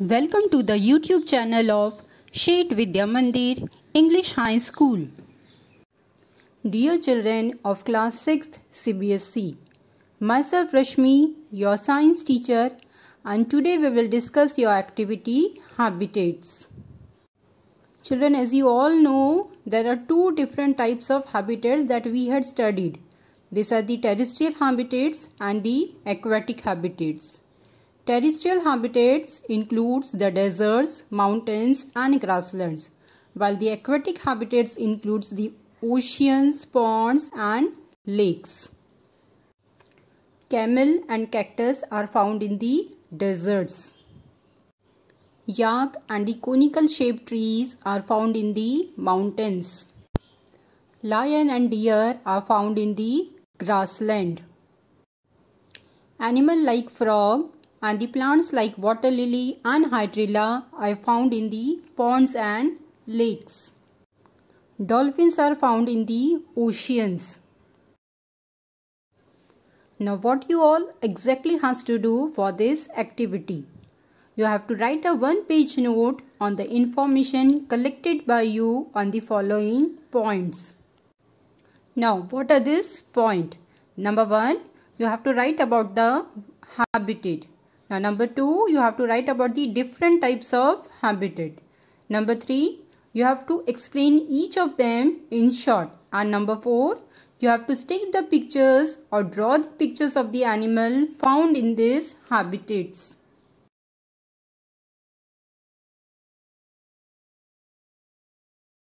Welcome to the YouTube channel of Shade Vidya Mandir English High School. Dear children of class 6th CBSC, myself Rashmi, your science teacher, and today we will discuss your activity habitats. Children, as you all know, there are two different types of habitats that we had studied. These are the terrestrial habitats and the aquatic habitats. Terrestrial habitats includes the deserts, mountains and grasslands, while the aquatic habitats includes the oceans, ponds and lakes. Camel and cactus are found in the deserts. Yak and the conical shaped trees are found in the mountains. Lion and deer are found in the grassland. Animal like frog and the plants like water lily and hydrilla are found in the ponds and lakes. Dolphins are found in the oceans. Now what you all exactly has to do for this activity? You have to write a one page note on the information collected by you on the following points. Now what are these points? Number 1 you have to write about the habitat. Now number 2 you have to write about the different types of habitat. Number 3 you have to explain each of them in short. And number 4 you have to stick the pictures or draw the pictures of the animal found in these habitats.